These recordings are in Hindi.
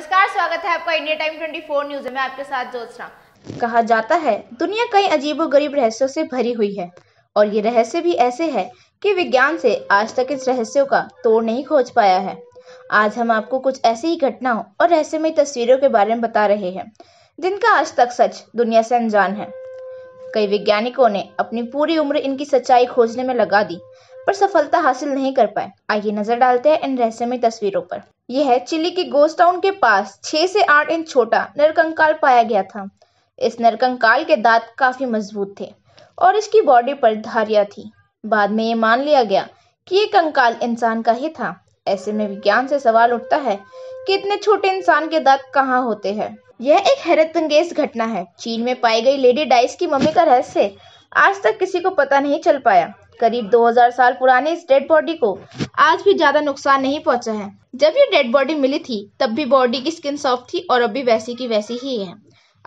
नमस्कार स्वागत है आपका इंडिया टाइम 24 न्यूज में आपके साथ ज्योत्सना कहा जाता है दुनिया कई अजीबो गरीब रहस्यों से भरी हुई है और ये रहस्य भी ऐसे है कि विज्ञान से आज तक इस रहस्यों का तोड़ नहीं खोज पाया है आज हम आपको कुछ ऐसी ही घटनाओं और रहस्यमय तस्वीरों के बारे में बता रहे हैं जिनका आज तक सच दुनिया से अनजान है कई वैज्ञानिकों ने अपनी पूरी उम्र इनकी सच्चाई खोजने में लगा दी पर सफलता हासिल नहीं कर पाए आइए नजर डालते हैं इन रहस्यमय तस्वीरों पर यह है चिली के गोस्ट टाउन के पास 6 से 8 इंच छोटा नरकंकाल पाया गया था इस नरकंकाल के दांत काफी मजबूत थे और इसकी बॉडी पर धारिया थी बाद में ये मान लिया गया कि ये कंकाल इंसान का ही था ऐसे में विज्ञान से सवाल उठता है कि इतने छोटे इंसान के दांत कहाँ होते हैं यह एक हैरत अंगेज घटना है चीन में पाई गई लेडी डाइस की मम्मी का रहस्य आज तक किसी को पता नहीं चल पाया करीब 2000 साल पुराने इस डेड बॉडी को आज भी ज्यादा नुकसान नहीं पहुंचा है जब ये डेड बॉडी मिली थी तब भी बॉडी की स्किन सॉफ्ट थी और अब भी वैसी की वैसी ही है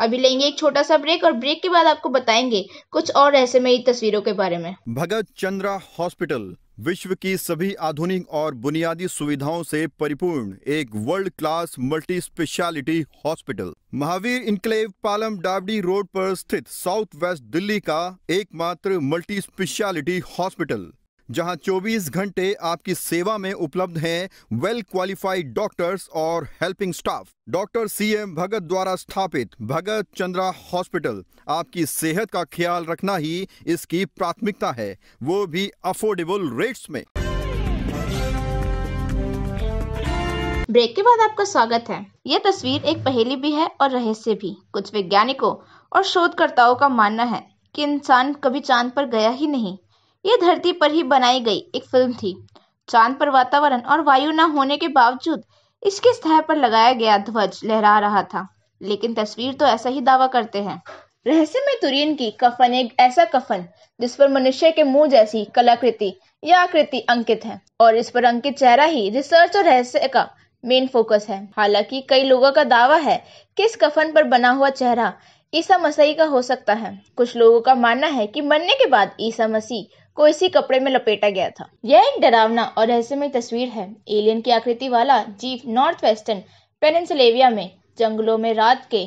अभी लेंगे एक छोटा सा ब्रेक और ब्रेक के बाद आपको बताएंगे कुछ और में तस्वीरों के बारे में भगत चंद्रा हॉस्पिटल विश्व की सभी आधुनिक और बुनियादी सुविधाओं से परिपूर्ण एक world class multi speciality hospital Mahavir enclave Palam Dabri road पर स्थित साउथ वेस्ट दिल्ली का एकमात्र मल्टी स्पेशलिटी हॉस्पिटल जहां 24 घंटे आपकी सेवा में उपलब्ध हैं वेल क्वालिफाइड डॉक्टर्स और helping staff doctor CM Bhagat द्वारा स्थापित भगत चंद्रा हॉस्पिटल आपकी सेहत का ख्याल रखना ही इसकी प्राथमिकता है वो भी अफोर्डेबल रेट्स में ब्रेक के बाद आपका स्वागत है यह तस्वीर एक पहेली भी है और रहस्य भी कुछ वैज्ञानिकों और शोधकर्ताओं का मानना है कि इंसान कभी चांद पर गया ही नहीं यह धरती पर ही बनाई गई एक फिल्म थी चांद पर वातावरण और वायु न होने के बावजूद इसके स्तर पर लगाया गया ध्वज लहरा रहा था लेकिन तस्वीर तो ऐसा ही दावा करते हैं रहस्य में तुरियन की कफन एक ऐसा कफन जिस पर मनुष्य के मुंह जैसी कलाकृति या आकृति अंकित है और इस पर अंकित चेहरा ही रिसर्च और रहस्य का मेन फोकस है हालांकि कई लोगों का दावा है कि इस कफन पर बना हुआ चेहरा ईसा मसीह का हो सकता है कुछ लोगों का मानना है कि मरने के बाद ईसा मसीह को इसी कपड़े में लपेटा गया था यह एक डरावना और रहस्यमय तस्वीर है एलियन की आकृति वाला जीव नॉर्थ वेस्टर्न पेनसिलेविया में जंगलों में रात के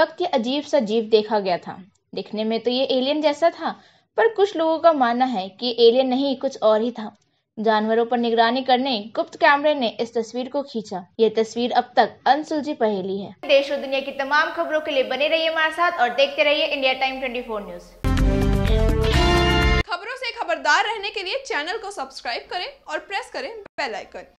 वक्त यह अजीब सा जीव देखा गया था दिखने में तो ये एलियन जैसा था पर कुछ लोगों का मानना है कि एलियन नहीं कुछ और ही था जानवरों पर निगरानी करने गुप्त कैमरे ने इस तस्वीर को खींचा ये तस्वीर अब तक अनसुलझी पहेली है देश और दुनिया की तमाम खबरों के लिए बने रहिए हमारे साथ और देखते रहिए इंडिया टाइम 24 न्यूज खबरों से खबरदार रहने के लिए चैनल को सब्सक्राइब करें और प्रेस करें बेल आइकन